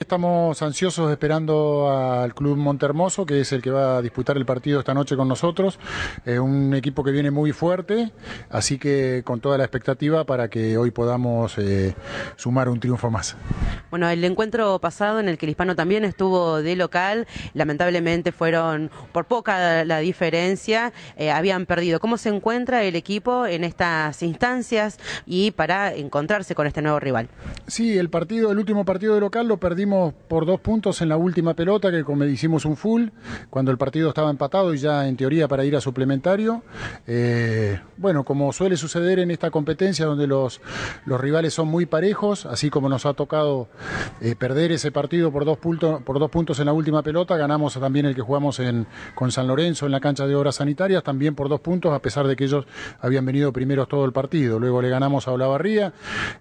Estamos ansiosos esperando al Club Montermoso, que es el que va a disputar el partido esta noche con nosotros. Eh, un equipo que viene muy fuerte, así que con toda la expectativa para que hoy podamos eh, sumar un triunfo más. Bueno, el encuentro pasado en el que el hispano también estuvo de local, lamentablemente fueron por poca la diferencia, eh, habían perdido. ¿Cómo se encuentra el equipo en estas instancias y para encontrarse con este nuevo rival? Sí, el partido, el último partido de local lo perdimos por dos puntos en la última pelota, que como hicimos un full, cuando el partido estaba empatado y ya en teoría para ir a suplementario. Eh, bueno, como suele suceder en esta competencia donde los, los rivales son muy parejos, así como nos ha tocado eh, perder ese partido por dos, puntos por dos puntos en la última pelota, ganamos también el que jugamos con San Lorenzo en la cancha de obras sanitarias, también por dos puntos, a pesar de que ellos habían venido primeros todo el partido. Luego le ganamos a Olavarría.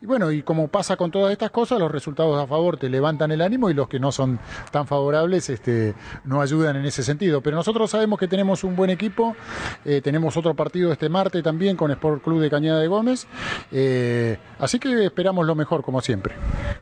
Y bueno, y como pasa con todas estas cosas, los resultados a favor te levantan el el ánimo y los que no son tan favorables este, no ayudan en ese sentido. Pero nosotros sabemos que tenemos un buen equipo, eh, tenemos otro partido este martes también con Sport Club de Cañada de Gómez, eh, así que esperamos lo mejor como siempre.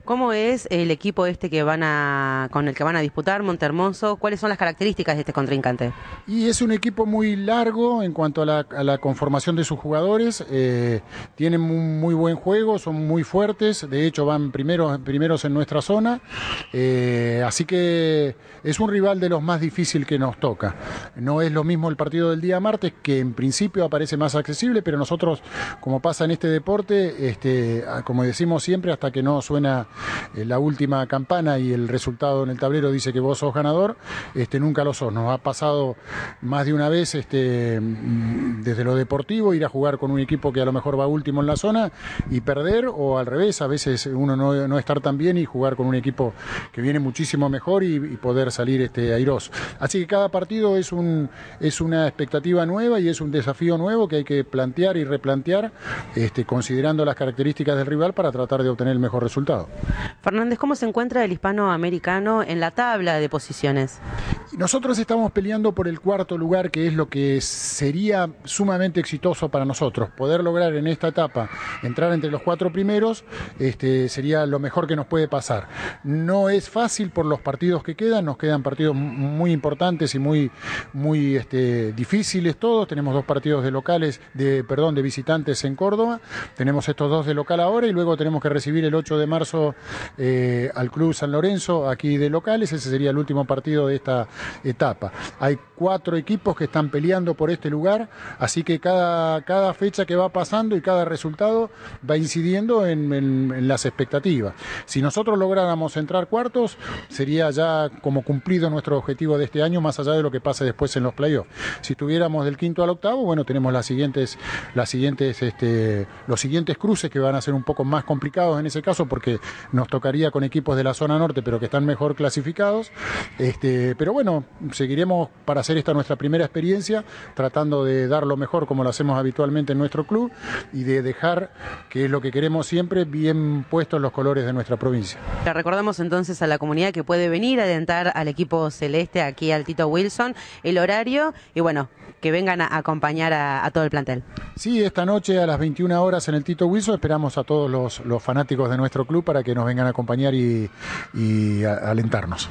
¿Cómo es el equipo este que van a, con el que van a disputar Montermoso? ¿Cuáles son las características de este contrincante? Y es un equipo muy largo en cuanto a la, conformación de sus jugadores. Eh, tienen muy buen juego, son muy fuertes. De hecho, van primeros, primeros en nuestra zona. Eh, así que es un rival de los más difícil que nos toca. No es lo mismo el partido del día martes, que en principio aparece más accesible, pero nosotros, como pasa en este deporte, este, ah, como decimos siempre, hasta que no suena eh, la última campana y el resultado en el tablero dice que vos sos ganador, este, nunca lo sos. Nos ha pasado más de una vez este, mm, desde lo deportivo ir a jugar con un equipo que a lo mejor va último en la zona y perder o al revés, a veces uno no, estar tan bien y jugar con un equipo que viene muchísimo mejor y, poder salir este, airoso. Así que cada partido es, un, es una expectativa nueva y es un desafío nuevo que hay que plantear y replantear este, considerando las características del rival para tratar de obtener el mejor resultado. Fernández, ¿cómo se encuentra el hispanoamericano en la tabla de posiciones? Nosotros estamos peleando por el cuarto lugar, que es lo que sería sumamente exitoso para nosotros. Poder lograr en esta etapa entrar entre los cuatro primeros este, sería lo mejor que nos puede pasar. No es fácil por los partidos que quedan, nos quedan partidos muy importantes y muy, muy este, difíciles todos. Tenemos dos partidos de locales, de, perdón, de visitantes en Córdoba. Tenemos estos dos de local ahora y luego tenemos que recibir el 8 de marzo eh, al Club San Lorenzo aquí de locales. Ese sería el último partido de esta etapa. Hay cuatro equipos que están peleando por este lugar, así que cada, cada fecha que va pasando y cada resultado va incidiendo en, las expectativas. Si nosotros lográramos entrar cuartos, sería ya como cumplido nuestro objetivo de este año, más allá de lo que pase después en los playoffs. Si estuviéramos del quinto al octavo, bueno, tenemos las siguientes, las siguientes, este, los siguientes cruces que van a ser un poco más complicados en ese caso, porque nos tocaría con equipos de la zona norte, pero que están mejor clasificados. Este, pero bueno, seguiremos para hacer esta nuestra primera experiencia, tratando de dar lo mejor como lo hacemos habitualmente en nuestro club y de dejar, que es lo que queremos siempre, bien puestos los colores de nuestra provincia. Le recordamos entonces a la comunidad que puede venir a alentar al equipo celeste aquí al Tito Wilson, el horario y bueno, que vengan a acompañar a, todo el plantel. Sí, esta noche a las 21 horas en el Tito Wilson esperamos a todos los, fanáticos de nuestro club para que nos vengan a acompañar y, alentarnos.